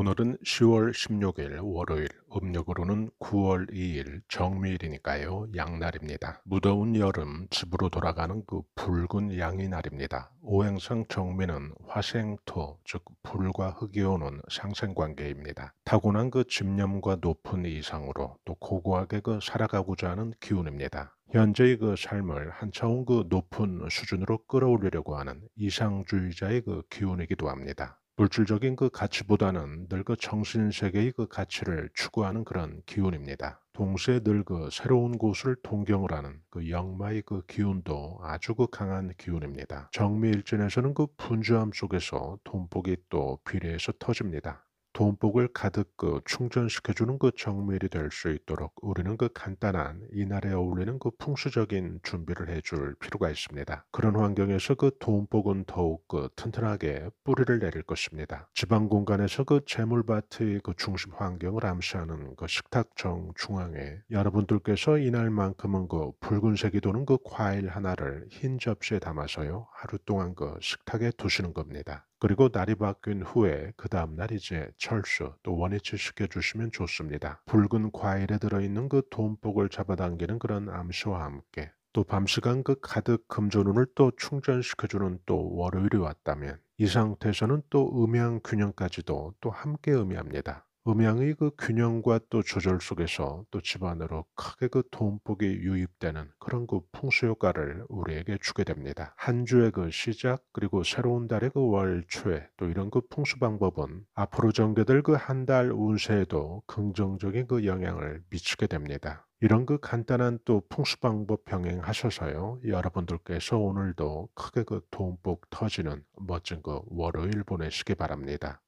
오늘은 10월 16일 월요일, 음력으로는 9월 2일 정미일이니까요. 양날입니다. 무더운 여름 집으로 돌아가는 그 붉은 양이 날입니다. 오행성 정미는 화생토, 즉 불과 흙이 오는 상생관계입니다. 타고난 그 집념과 높은 이상으로 또 고고하게 그 살아가고자 하는 기운입니다. 현재의 그 삶을 한 차원 그 높은 수준으로 끌어올리려고 하는 이상주의자의 그 기운이기도 합니다. 물질적인 그 가치보다는 늘 그 정신세계의 그 가치를 추구하는 그런 기운입니다. 동시에 늘 그 새로운 곳을 동경을 하는 그 영마의 그 기운도 아주 그 강한 기운입니다. 정미일전에서는그 분주함 속에서 돈복이 또 비례해서 터집니다. 돈복을 가득 그 충전시켜주는 그 정밀이 될 수 있도록 우리는 그 간단한 이날에 어울리는 그 풍수적인 준비를 해줄 필요가 있습니다. 그런 환경에서 그 돈복은 더욱 그 튼튼하게 뿌리를 내릴 것입니다. 지방 공간에서 그 재물밭의 그 중심 환경을 암시하는 그 식탁정 중앙에 여러분들께서 이날만큼은 그 붉은색이 도는 그 과일 하나를 흰 접시에 담아서요. 하루 동안 그 식탁에 두시는 겁니다. 그리고 날이 바뀐 후에 그 다음날 이제 철수 또 원위치 시켜주시면 좋습니다. 붉은 과일에 들어있는 그 돈복을 잡아당기는 그런 암시와 함께 또 밤시간 그 가득 금전운을 또 충전시켜주는 또 월요일이 왔다면 이 상태에서는 또 음양 균형까지도 또 함께 의미합니다. 음향의그 균형과 또 조절 속에서 또 집안으로 크게 그 돈복이 유입되는 그런 그 풍수 효과를 우리에게 주게 됩니다. 한 주의 그 시작 그리고 새로운 달의 그월 초에 또 이런 그 풍수 방법은 앞으로 전개될 그 한 달 운세에도 긍정적인 그 영향을 미치게 됩니다. 이런 그 간단한 또 풍수 방법 병행하셔서요. 여러분들께서 오늘도 크게 그 돈복 터지는 멋진 그 월요일 보내시기 바랍니다.